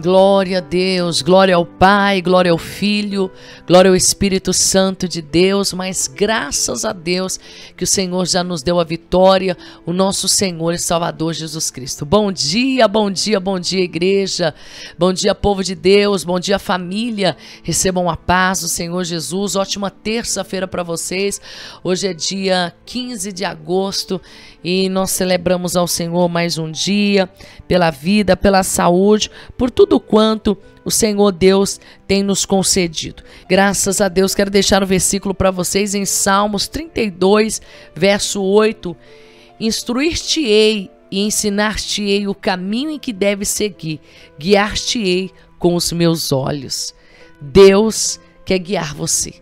Glória a Deus, glória ao Pai, glória ao Filho, glória ao Espírito Santo de Deus, mas graças a Deus que o Senhor já nos deu a vitória, o nosso Senhor e Salvador Jesus Cristo. Bom dia, bom dia, bom dia, igreja, bom dia, povo de Deus, bom dia, família. Recebam a paz do Senhor Jesus. Ótima terça-feira para vocês. Hoje é dia 15 de agosto e nós celebramos ao Senhor mais um dia, pela vida, pela saúde, por tudo quanto o Senhor Deus tem nos concedido. Graças a Deus, quero deixar o um versículo para vocês em Salmos 32, verso 8. Instruir-te-ei e ensinar-te-ei o caminho em que deve seguir, guiar-te-ei com os meus olhos. Deus quer guiar você.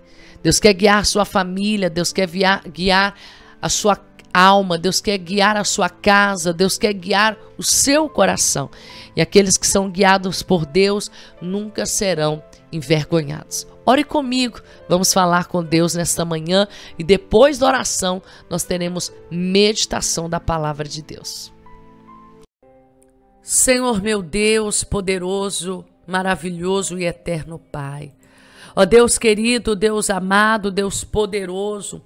Deus quer guiar sua família, Deus quer guiar a sua alma, Deus quer guiar a sua casa, Deus quer guiar o seu coração. E aqueles que são guiados por Deus nunca serão envergonhados. Ore comigo, vamos falar com Deus nesta manhã e depois da oração nós teremos meditação da palavra de Deus. Senhor meu Deus, poderoso, maravilhoso e eterno Pai. Ó Deus querido, Deus amado, Deus poderoso,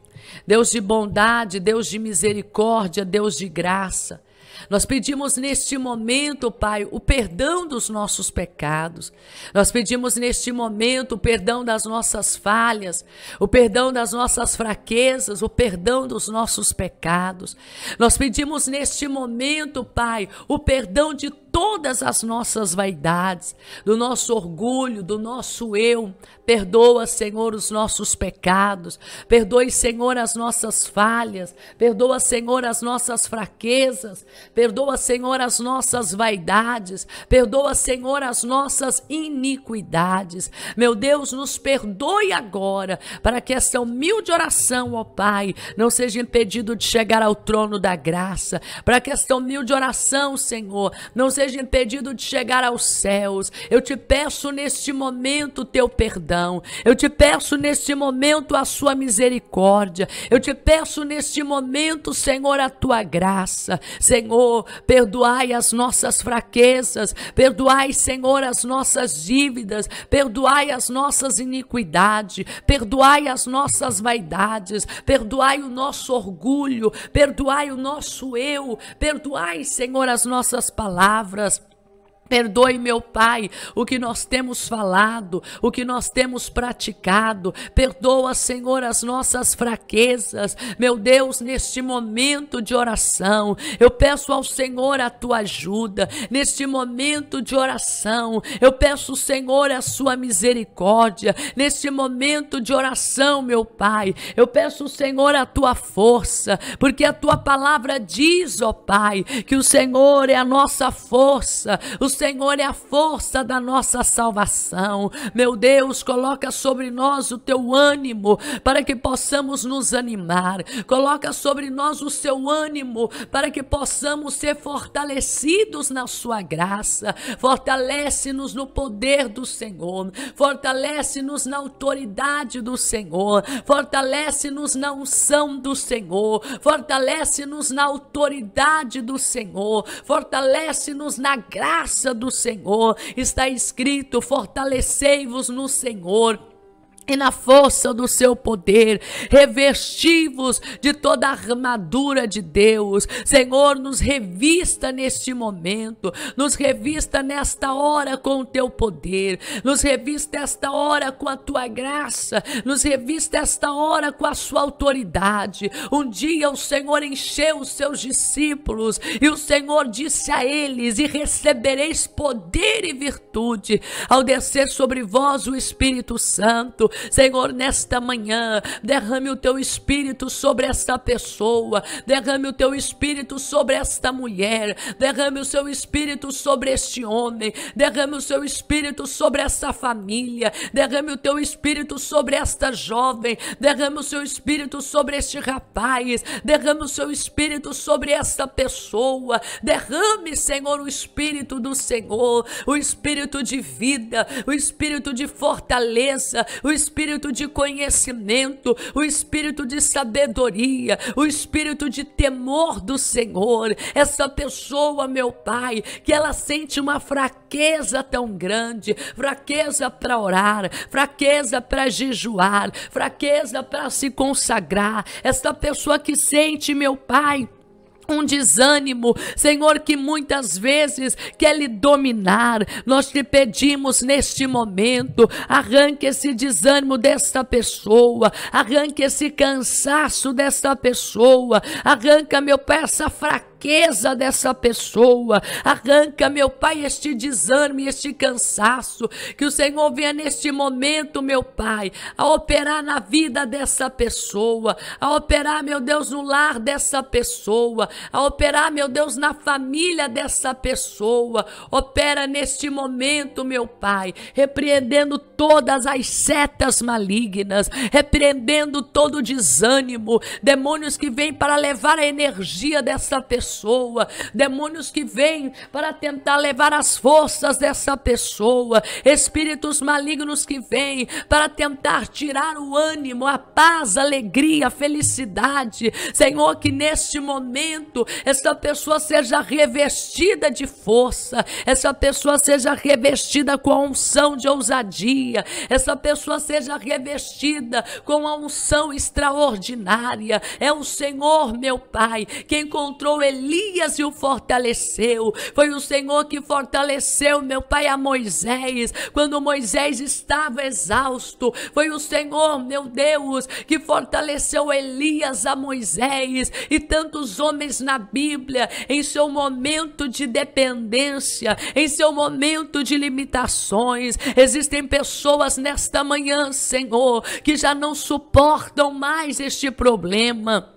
Deus de bondade, Deus de misericórdia, Deus de graça. Nós pedimos neste momento, Pai, o perdão dos nossos pecados. Nós pedimos neste momento o perdão das nossas falhas, o perdão das nossas fraquezas, o perdão dos nossos pecados. Nós pedimos neste momento, Pai, o perdão de todas as nossas vaidades, do nosso orgulho, do nosso eu. Perdoa, Senhor, os nossos pecados. Perdoe, Senhor, as nossas falhas. Perdoa, Senhor, as nossas fraquezas. Perdoa, Senhor, as nossas vaidades. Perdoa, Senhor, as nossas iniquidades. Meu Deus, nos perdoe agora, para que essa humilde oração, ó Pai, não seja impedido de chegar ao trono da graça, para que esta humilde oração, Senhor, não seja seja impedido de chegar aos céus. Eu te peço neste momento o teu perdão. Eu te peço neste momento a sua misericórdia. Eu te peço neste momento, Senhor, a tua graça. Senhor, perdoai as nossas fraquezas. Perdoai, Senhor, as nossas dívidas. Perdoai as nossas iniquidades. Perdoai as nossas vaidades. Perdoai o nosso orgulho. Perdoai o nosso eu. Perdoai, Senhor, as nossas palavras palavras Perdoe, meu Pai, o que nós temos falado, o que nós temos praticado. Perdoa, Senhor, as nossas fraquezas. Meu Deus, neste momento de oração, eu peço ao Senhor a tua ajuda. Neste momento de oração, eu peço, Senhor, a sua misericórdia. Neste momento de oração, meu Pai, eu peço, Senhor, a tua força, porque a tua palavra diz, ó Pai, que o Senhor é a nossa força. O Senhor é a força da nossa salvação. Meu Deus, coloca sobre nós o teu ânimo para que possamos nos animar. Coloca sobre nós o seu ânimo para que possamos ser fortalecidos na sua graça. Fortalece-nos no poder do Senhor. Fortalece-nos na autoridade do Senhor. Fortalece-nos na unção do Senhor. Fortalece-nos na autoridade do Senhor. Fortalece-nos na graça força do Senhor. Está escrito: fortalecei-vos no Senhor e na força do seu poder, revestivos de toda a armadura de Deus. Senhor, nos revista neste momento, nos revista nesta hora com o teu poder, nos revista esta hora com a tua graça, nos revista esta hora com a sua autoridade. Um dia o Senhor encheu os seus discípulos e o Senhor disse a eles: E recebereis poder e virtude ao descer sobre vós o Espírito Santo Senhor, nesta manhã, derrame o teu espírito sobre esta pessoa, derrame o teu espírito sobre esta mulher, derrame o seu espírito sobre este homem, derrame o seu espírito sobre esta família, derrame o teu espírito sobre esta jovem, derrame o seu espírito sobre este rapaz, derrame o seu espírito sobre esta pessoa, derrame, Senhor, o espírito do Senhor, o espírito de vida, o espírito de fortaleza, o espírito espírito de conhecimento, o espírito de sabedoria, o espírito de temor do Senhor. Essa pessoa, meu Pai, que ela sente uma fraqueza tão grande fraqueza para orar, fraqueza para jejuar, fraqueza para se consagrar. Essa pessoa que sente, meu Pai, um desânimo, Senhor, que muitas vezes quer lhe dominar. Nós te pedimos neste momento, arranque esse desânimo desta pessoa, arranque esse cansaço desta pessoa, arranca, meu Pai, essa fraqueza fraqueza dessa pessoa. Arranca, meu Pai, este desânimo, este cansaço. Que o Senhor venha neste momento, meu Pai, a operar na vida dessa pessoa, a operar, meu Deus, no lar dessa pessoa, a operar, meu Deus, na família dessa pessoa. Opera neste momento, meu Pai, repreendendo todas as setas malignas, repreendendo todo o desânimo, demônios que vêm para levar a energia dessa pessoa pessoa, demônios que vêm para tentar levar as forças dessa pessoa, espíritos malignos que vêm para tentar tirar o ânimo, a paz, a alegria, a felicidade. Senhor, que neste momento essa pessoa seja revestida de força, essa pessoa seja revestida com a unção de ousadia, essa pessoa seja revestida com a unção extraordinária. É o Senhor, meu Pai, que encontrou ele. Elias e o fortaleceu. Foi o Senhor que fortaleceu, meu Pai, a Moisés, quando Moisés estava exausto. Foi o Senhor, meu Deus, que fortaleceu Elias a Moisés e tantos homens na Bíblia em seu momento de dependência, em seu momento de limitações. Existem pessoas nesta manhã, Senhor, que já não suportam mais este problema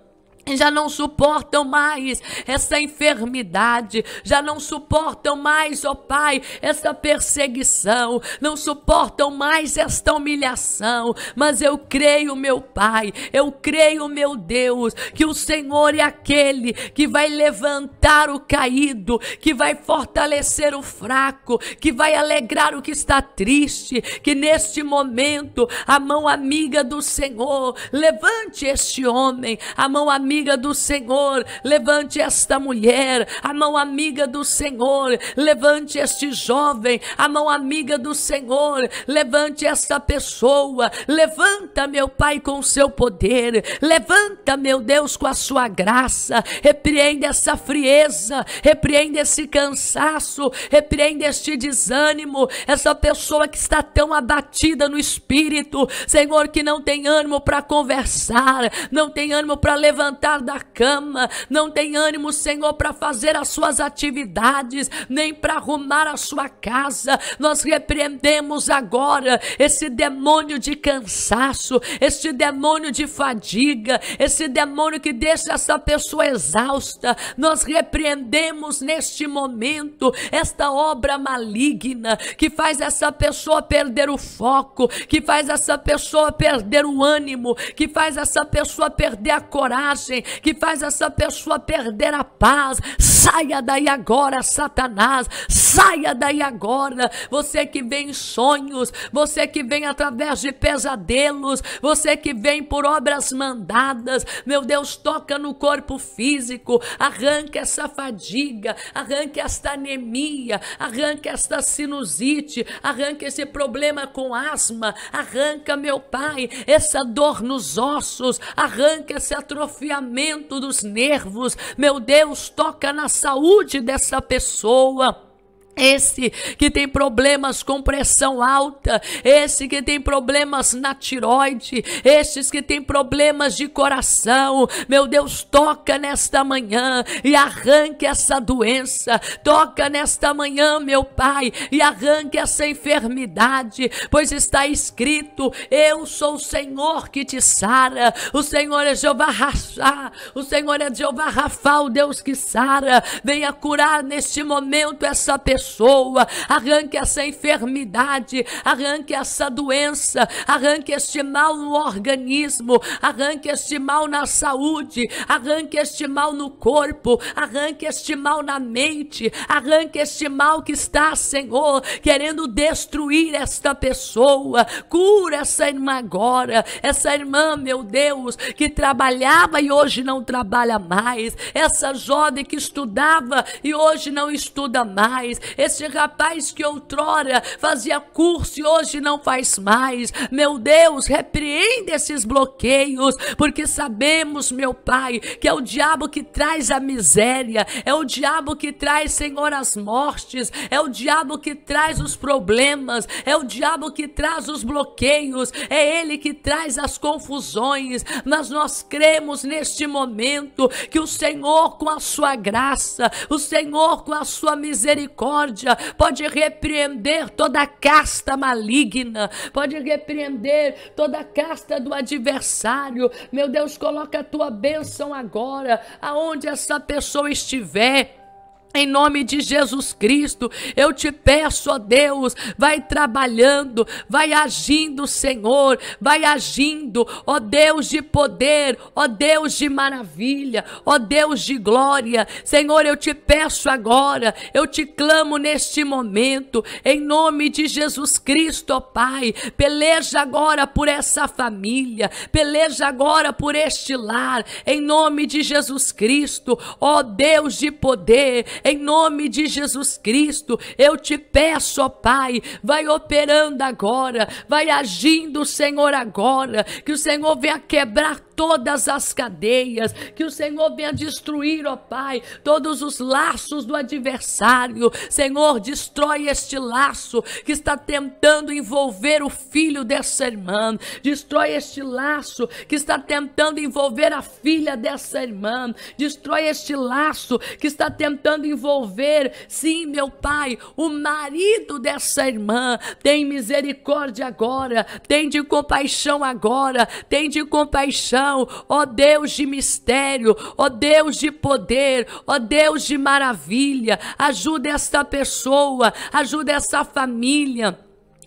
já não suportam mais essa enfermidade, já não suportam mais, ó oh Pai, essa perseguição, não suportam mais esta humilhação. Mas eu creio, meu Pai, eu creio, meu Deus, que o Senhor é aquele que vai levantar o caído, que vai fortalecer o fraco, que vai alegrar o que está triste, que neste momento a mão amiga do Senhor levante este homem, a mão amiga amiga do Senhor, levante esta mulher, a mão amiga do Senhor, levante este jovem, a mão amiga do Senhor, levante esta pessoa, levanta, meu Pai, com o seu poder, levanta, meu Deus, com a sua graça, repreenda essa frieza, repreenda esse cansaço, repreenda este desânimo, essa pessoa que está tão abatida no espírito, Senhor, que não tem ânimo para conversar, não tem ânimo para levantar levantar da cama, não tem ânimo, Senhor, para fazer as suas atividades, nem para arrumar a sua casa. Nós repreendemos agora esse demônio de cansaço, esse demônio de fadiga, esse demônio que deixa essa pessoa exausta. Nós repreendemos neste momento esta obra maligna que faz essa pessoa perder o foco, que faz essa pessoa perder o ânimo, que faz essa pessoa perder a coragem que faz essa pessoa perder a paz. Saia daí agora, Satanás. Saia daí agora. Você que vem em sonhos, você que vem através de pesadelos, você que vem por obras mandadas. Meu Deus, toca no corpo físico, arranca essa fadiga, arranca esta anemia, arranca esta sinusite, arranca esse problema com asma, arranca, meu Pai, essa dor nos ossos, arranca esse atrofiamento ligamento dos nervos. Meu Deus, toca na saúde dessa pessoa esse que tem problemas com pressão alta, esse que tem problemas na tiroide, estes que tem problemas de coração, meu Deus, toca nesta manhã e arranque essa doença, toca nesta manhã, meu Pai, e arranque essa enfermidade, pois está escrito: Eu sou o Senhor que te sara, o Senhor é Jeová Rachá, o Senhor é Jeová Rafa, o Deus que sara, venha curar neste momento essa pessoa pessoa, arranque essa enfermidade, arranque essa doença, arranque este mal no organismo, arranque este mal na saúde, arranque este mal no corpo, arranque este mal na mente, arranque este mal que está, Senhor, querendo destruir esta pessoa. Cura essa irmã agora, essa irmã, meu Deus, que trabalhava e hoje não trabalha mais, essa jovem que estudava e hoje não estuda mais, esse rapaz que outrora fazia curso e hoje não faz mais. Meu Deus, repreende esses bloqueios, porque sabemos, meu Pai, que é o diabo que traz a miséria, é o diabo que traz, Senhor, as mortes, é o diabo que traz os problemas, é o diabo que traz os bloqueios, é ele que traz as confusões. Mas nós cremos neste momento que o Senhor, com a sua graça, o Senhor, com a sua misericórdia, misericórdia, pode repreender toda a casta maligna, pode repreender toda a casta do adversário. Meu Deus, coloca a tua bênção agora, aonde essa pessoa estiver em nome de Jesus Cristo, eu te peço, ó Deus, vai trabalhando, vai agindo, Senhor, vai agindo, ó Deus de poder, ó Deus de maravilha, ó Deus de glória. Senhor, eu te peço agora, eu te clamo neste momento, em nome de Jesus Cristo, ó Pai, peleja agora por essa família, peleja agora por este lar, em nome de Jesus Cristo, ó Deus de poder, em nome de Jesus Cristo, eu te peço, ó Pai, vai operando agora, vai agindo, Senhor, agora, que o Senhor venha quebrar todas as cadeias, que o Senhor venha destruir, ó Pai, todos os laços do adversário. Senhor, destrói este laço que está tentando envolver o filho dessa irmã, destrói este laço que está tentando envolver a filha dessa irmã, destrói este laço que está tentando envolver, sim, meu Pai, o marido dessa irmã. Tem misericórdia agora, tem de compaixão agora, tem de compaixão, ó Deus de mistério, ó Deus de poder, ó Deus de maravilha. Ajuda esta pessoa, ajuda essa família.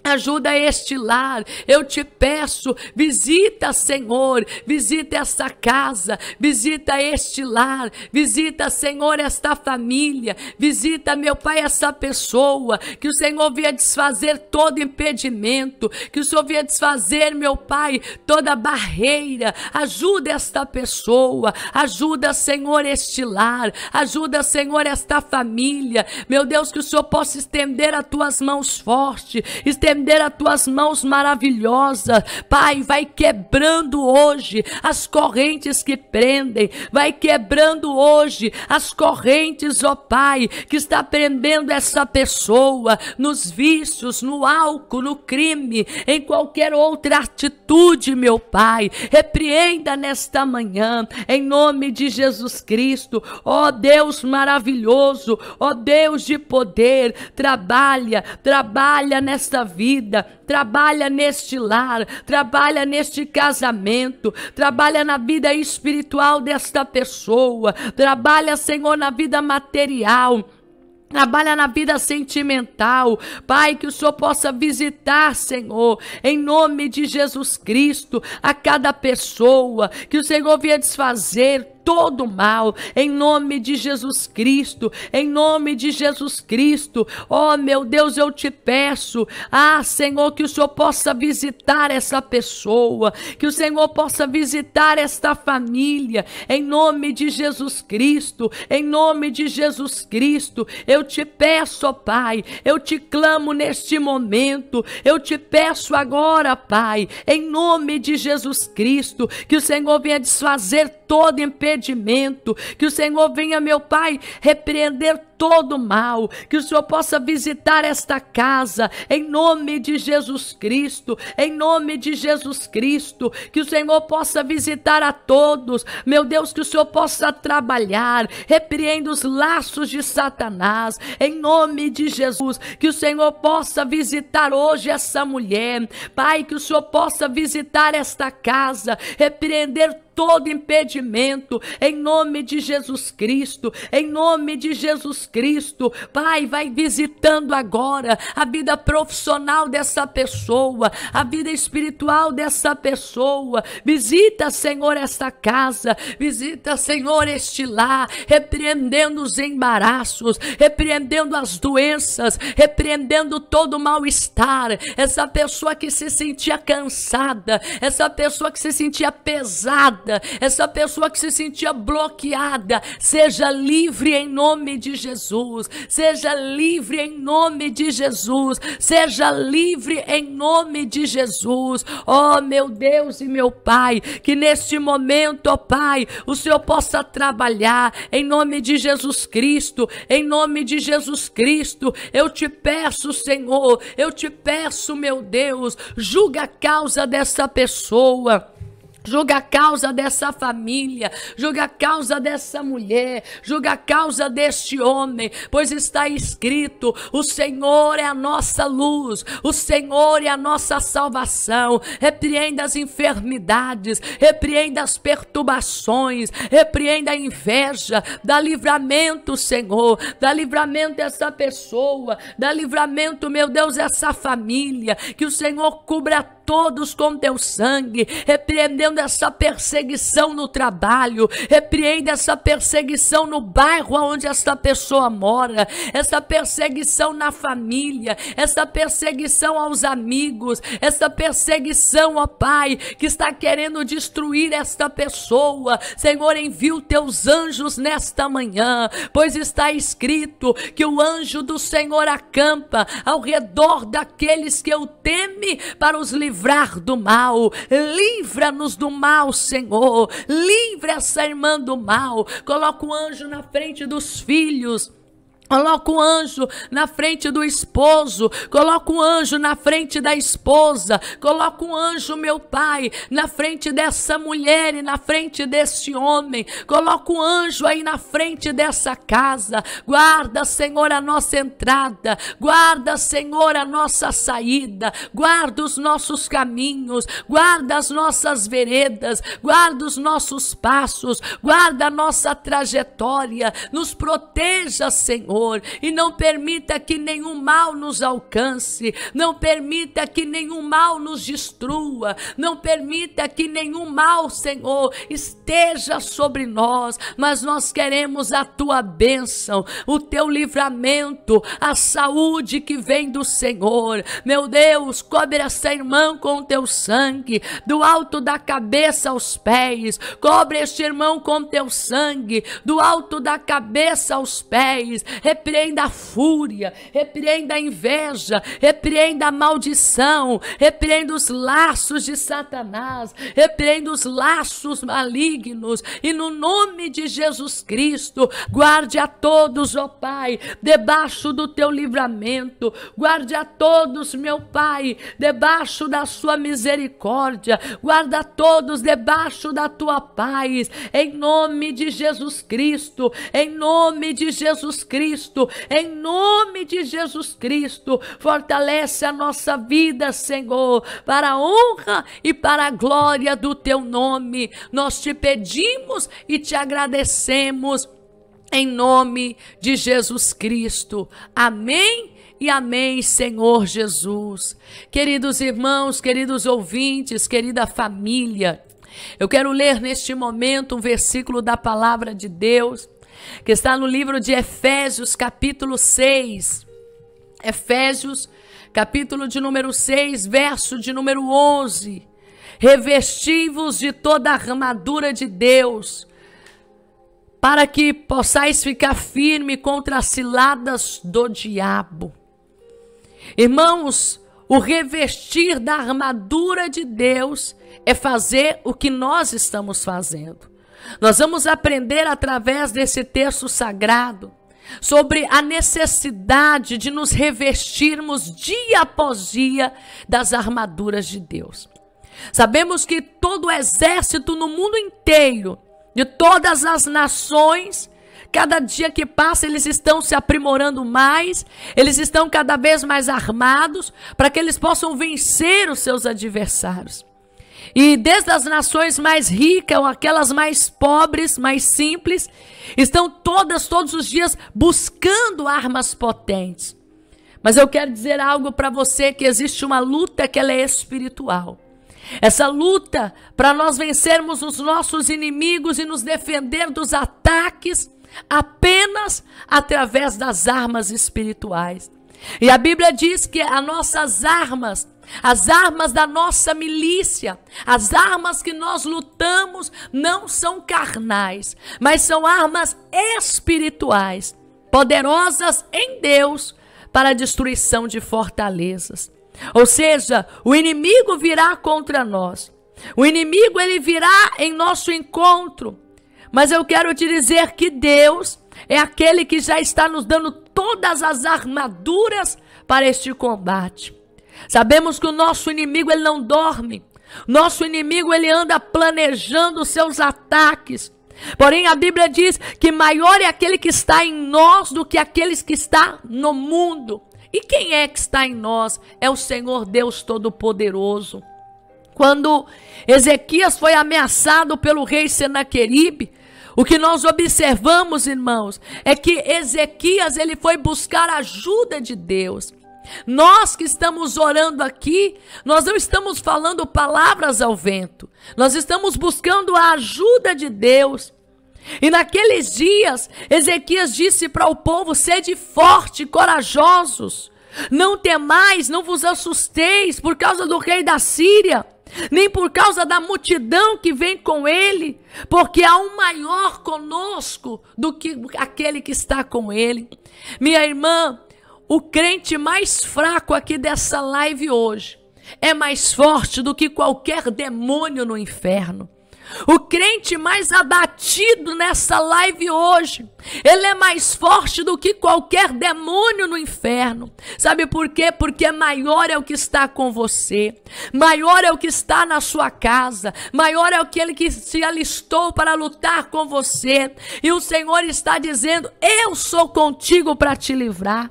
Ajuda este lar, eu te peço, visita, Senhor, visita essa casa, visita este lar, visita, Senhor, esta família, visita, meu Pai, essa pessoa, que o Senhor via desfazer todo impedimento, que o Senhor via desfazer, meu Pai, toda barreira, ajuda esta pessoa, ajuda, Senhor, este lar, ajuda, Senhor, esta família, meu Deus, que o Senhor possa estender as tuas mãos forte, estender estender as tuas mãos maravilhosas, Pai, vai quebrando hoje as correntes que prendem, vai quebrando hoje as correntes, ó Pai, que está prendendo essa pessoa nos vícios, no álcool, no crime, em qualquer outra atitude, meu Pai. Repreenda nesta manhã, em nome de Jesus Cristo, ó Deus maravilhoso, ó Deus de poder, trabalha, trabalha nesta vida vida, trabalha neste lar, trabalha neste casamento, trabalha na vida espiritual desta pessoa, trabalha, Senhor, na vida material. Trabalha na vida sentimental, Pai, que o Senhor possa visitar, Senhor, em nome de Jesus Cristo, a cada pessoa, que o Senhor venha desfazer todo mal, em nome de Jesus Cristo, em nome de Jesus Cristo. Oh, meu Deus, eu te peço, ah, Senhor, que o Senhor possa visitar essa pessoa, que o Senhor possa visitar esta família, em nome de Jesus Cristo, em nome de Jesus Cristo. Eu te peço, oh, Pai, eu te clamo neste momento, eu te peço agora, Pai, em nome de Jesus Cristo, que o Senhor venha desfazer todo impedimento. Que o Senhor venha, meu Pai, repreender todo mal, que o Senhor possa visitar esta casa, em nome de Jesus Cristo, em nome de Jesus Cristo, que o Senhor possa visitar a todos, meu Deus, que o Senhor possa trabalhar, repreenda os laços de Satanás, em nome de Jesus, que o Senhor possa visitar hoje essa mulher, Pai, que o Senhor possa visitar esta casa, repreender todo impedimento, em nome de Jesus Cristo, em nome de Jesus Cristo. Pai, vai visitando agora a vida profissional dessa pessoa, a vida espiritual dessa pessoa. Visita, Senhor, esta casa, visita, Senhor, este lar, repreendendo os embaraços, repreendendo as doenças, repreendendo todo o mal-estar. Essa pessoa que se sentia cansada, essa pessoa que se sentia pesada, essa pessoa que se sentia bloqueada, seja livre em nome de Jesus. Jesus. Seja livre em nome de Jesus. Seja livre em nome de Jesus. Oh, meu Deus e meu Pai, que neste momento, ó oh, Pai, o Senhor possa trabalhar em nome de Jesus Cristo. Em nome de Jesus Cristo, eu te peço, Senhor, eu te peço, meu Deus, julga a causa dessa pessoa. Julga a causa dessa família, julga a causa dessa mulher, julga a causa deste homem, pois está escrito: o Senhor é a nossa luz, o Senhor é a nossa salvação. Repreenda as enfermidades, repreenda as perturbações, repreenda a inveja, dá livramento, Senhor, dá livramento a essa pessoa, dá livramento, meu Deus, a essa família, que o Senhor cubra todos com teu sangue, repreendeu repreenda essa perseguição no trabalho, repreenda essa perseguição no bairro onde essa pessoa mora, essa perseguição na família, essa perseguição aos amigos, essa perseguição, ó Pai, que está querendo destruir esta pessoa. Senhor, envia os teus anjos nesta manhã, pois está escrito que o anjo do Senhor acampa ao redor daqueles que o teme para os livrar do mal. Livra-nos do mal, Senhor. Livre essa irmã do mal. Coloca o anjo na frente dos filhos Coloca o um anjo na frente do esposo, coloca o um anjo na frente da esposa, coloca o um anjo, meu pai, na frente dessa mulher e na frente desse homem, coloca o anjo aí na frente dessa casa. Guarda, Senhor, a nossa entrada, guarda, Senhor, a nossa saída, guarda os nossos caminhos, guarda as nossas veredas, guarda os nossos passos, guarda a nossa trajetória, nos proteja, Senhor e não permita que nenhum mal nos alcance, não permita que nenhum mal nos destrua, não permita que nenhum mal, Senhor, esteja sobre nós, mas nós queremos a tua bênção, o teu livramento, a saúde que vem do Senhor. Meu Deus, cobre essa irmã com o teu sangue, do alto da cabeça aos pés, cobre este irmão com teu sangue, do alto da cabeça aos pés repreenda a fúria, repreenda a inveja, repreenda a maldição, repreenda os laços de Satanás, repreenda os laços malignos, e no nome de Jesus Cristo, guarde a todos, ó Pai, debaixo do teu livramento, guarde a todos, meu Pai, debaixo da sua misericórdia, guarda todos debaixo da tua paz, em nome de Jesus Cristo, em nome de Jesus Cristo Cristo, em nome de Jesus Cristo. Fortalece a nossa vida, Senhor, para a honra e para a glória do teu nome. Nós te pedimos e te agradecemos. Em nome de Jesus Cristo. Amém e amém, Senhor Jesus. Queridos irmãos, queridos ouvintes, querida família, eu quero ler neste momento um versículo da palavra de Deus que está no livro de Efésios, capítulo 6. Efésios, capítulo de número 6, verso de número 11. Revesti-vos de toda a armadura de Deus, para que possais ficar firme contra as ciladas do diabo. Irmãos, o revestir da armadura de Deus é fazer o que nós estamos fazendo. Nós vamos aprender através desse texto sagrado sobre a necessidade de nos revestirmos dia após dia das armaduras de Deus. Sabemos que todo o exército no mundo inteiro, de todas as nações, cada dia que passa eles estão se aprimorando mais, eles estão cada vez mais armados para que eles possam vencer os seus adversários. E desde as nações mais ricas ou aquelas mais pobres, mais simples, estão todas, todos os dias, buscando armas potentes. Mas eu quero dizer algo para você que existe uma luta que ela é espiritual. Essa luta para nós vencermos os nossos inimigos e nos defender dos ataques apenas através das armas espirituais. E a Bíblia diz que as nossas armas as armas da nossa milícia, as armas que nós lutamos, não são carnais, mas são armas espirituais, poderosas em Deus para a destruição de fortalezas. Ou seja, o inimigo virá contra nós. O inimigo ele virá em nosso encontro. Mas eu quero te dizer que Deus é aquele que já está nos dando todas as armaduras para este combate. Sabemos que o nosso inimigo ele não dorme. Nosso inimigo ele anda planejando seus ataques. Porém, a Bíblia diz que maior é aquele que está em nós do que aqueles que está no mundo. E quem é que está em nós? É o Senhor Deus Todo-Poderoso. Quando Ezequias foi ameaçado pelo rei Senaqueribe, o que nós observamos, irmãos, é que Ezequias ele foi buscar a ajuda de Deus. Nós que estamos orando aqui, nós não estamos falando palavras ao vento, nós estamos buscando a ajuda de Deus. E naqueles dias, Ezequias disse para o povo: sede forte, corajosos, não temais, não vos assusteis por causa do rei da Síria, nem por causa da multidão que vem com ele, porque há um maior conosco do que aquele que está com ele. Minha irmã, o crente mais fraco aqui dessa live hoje é mais forte do que qualquer demônio no inferno. O crente mais abatido nessa live hoje, ele é mais forte do que qualquer demônio no inferno. Sabe por quê? Porque maior é o que está com você, maior é o que está na sua casa, maior é aquele que se alistou para lutar com você. E o Senhor está dizendo: Eu sou contigo para te livrar.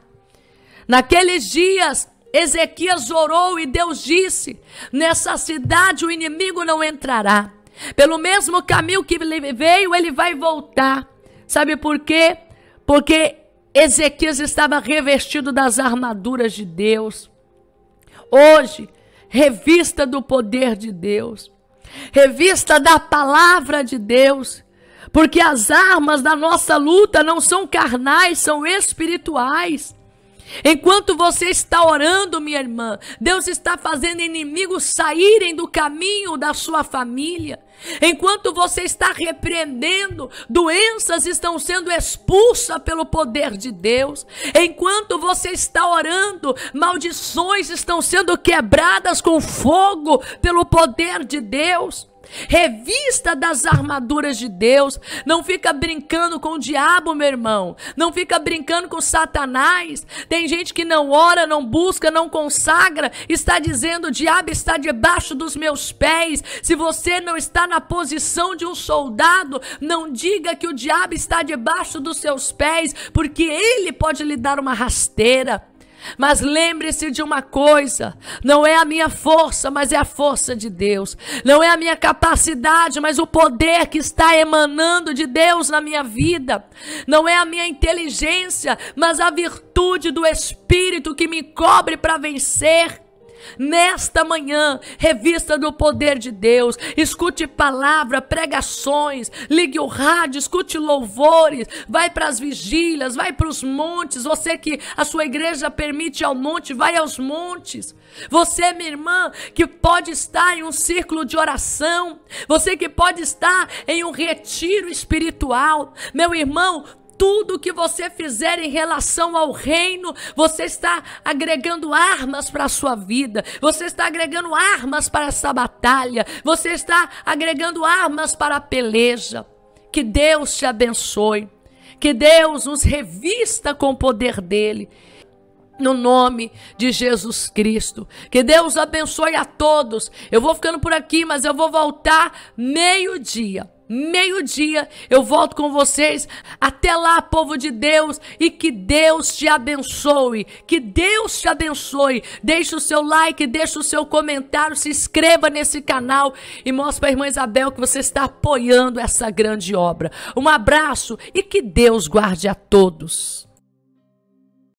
Naqueles dias, Ezequias orou e Deus disse: Nessa cidade o inimigo não entrará. Pelo mesmo caminho que ele veio, ele vai voltar. Sabe por quê? Porque Ezequias estava revestido das armaduras de Deus. Hoje, revista do poder de Deus, revista da palavra de Deus, porque as armas da nossa luta não são carnais, são espirituais. Enquanto você está orando, minha irmã, Deus está fazendo inimigos saírem do caminho da sua família. Enquanto você está repreendendo, doenças estão sendo expulsas pelo poder de Deus. Enquanto você está orando, maldições estão sendo quebradas com fogo pelo poder de Deus. Revista das armaduras de Deus. Não fica brincando com o diabo, meu irmão. Não fica brincando com Satanás. Tem gente que não ora, não busca, não consagra. Está dizendo: o diabo está debaixo dos meus pés. Se você não está na posição de um soldado, não diga que o diabo está debaixo dos seus pés, porque ele pode lhe dar uma rasteira. Mas lembre-se de uma coisa: não é a minha força, mas é a força de Deus. Não é a minha capacidade, mas o poder que está emanando de Deus na minha vida. Não é a minha inteligência, mas a virtude do Espírito que me cobre para vencer. Nesta manhã, revista do poder de Deus, escute palavra, pregações, ligue o rádio, escute louvores, vai para as vigílias, vai para os montes. Você que a sua igreja permite ao monte, vai aos montes. Você, minha irmã, que pode estar em um círculo de oração, você que pode estar em um retiro espiritual, meu irmão, tudo que você fizer em relação ao reino, você está agregando armas para a sua vida, você está agregando armas para essa batalha, você está agregando armas para a peleja. Que Deus te abençoe, que Deus nos revista com o poder dEle no nome de Jesus Cristo. Que Deus abençoe a todos. Eu vou ficando por aqui, mas eu vou voltar meio-dia meio-dia. Eu volto com vocês. Até lá, povo de Deus, e que Deus te abençoe. Que Deus te abençoe. Deixe o seu like, deixe o seu comentário, se inscreva nesse canal e mostre para a irmã Isabel que você está apoiando essa grande obra. Um abraço e que Deus guarde a todos.